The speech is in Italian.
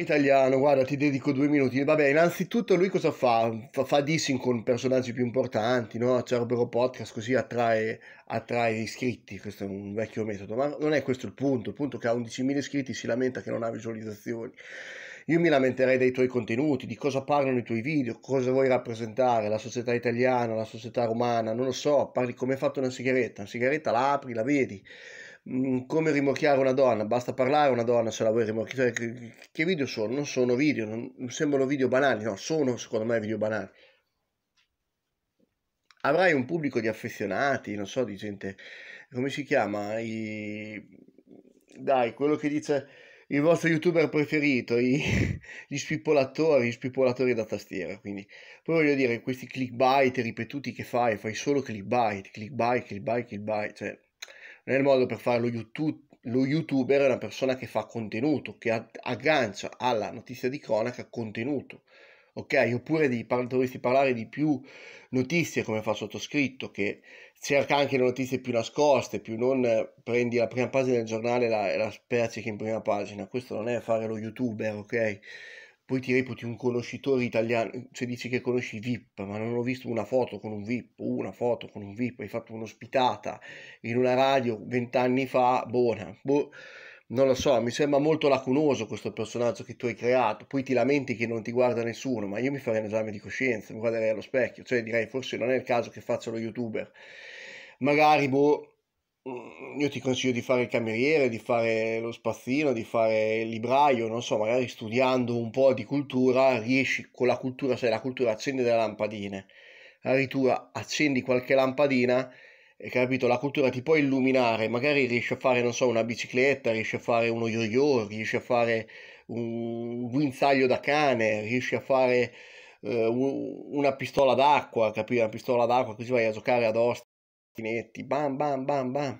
italiano, guarda, ti dedico due minuti. Vabbè, innanzitutto lui cosa fa? Fa, fa dissing con personaggi più importanti, no? Cerbero Podcast così attrae, attrae iscritti, questo è un vecchio metodo, ma non è questo il punto, il punto è che ha 11.000 iscritti si lamenta che non ha visualizzazioni. Io mi lamenterei dei tuoi contenuti, di cosa parlano i tuoi video, cosa vuoi rappresentare, la società italiana, la società romana, non lo so, parli come hai fatto una sigaretta, una sigaretta la apri, la vedi Mm, come rimorchiare una donna, basta parlare a una donna se la vuoi rimorchiare. Che video sono? Non sono video, non sembrano video banali, no, sono secondo me video banali. Avrai un pubblico di affezionati, non so, di gente, come si chiama? I... Dai, quello che dice il vostro youtuber preferito, i, gli spippolatori, gli spippolatori da tastiera. Quindi, poi voglio dire, questi clickbait ripetuti che fai, fai solo clickbait, clickbait, clickbait, clickbait, cioè non è il modo per fare lo, YouTube, lo youtuber, è una persona che fa contenuto, che aggancia alla notizia di cronaca contenuto. Ok, oppure di, dovresti parlare di più notizie come fa sottoscritto, che cerca anche le notizie più nascoste, più non prendi la prima pagina del giornale e la, la che in prima pagina. Questo non è fare lo youtuber, ok? poi ti reputi un conoscitore italiano, cioè dici che conosci VIP, ma non ho visto una foto con un VIP, una foto con un VIP, hai fatto un'ospitata in una radio vent'anni fa, buona, boh, non lo so, mi sembra molto lacunoso questo personaggio che tu hai creato, poi ti lamenti che non ti guarda nessuno, ma io mi farei un esame di coscienza, mi guarderei allo specchio, cioè direi forse non è il caso che faccia lo youtuber, magari boh Mm, io ti consiglio di fare il cameriere, di fare lo spazzino, di fare il libraio, non so, magari studiando un po' di cultura, riesci con la cultura, sai, la cultura accende delle lampadine, addirittura accendi qualche lampadina, e capito, la cultura ti può illuminare, magari riesci a fare, non so, una bicicletta, riesci a fare uno yo-yo, riesci a fare un guinzaglio da cane, riesci a fare eh, una pistola d'acqua, capito? una pistola d'acqua, così vai a giocare ad osta. Pacchinetti, bam bam bam bam.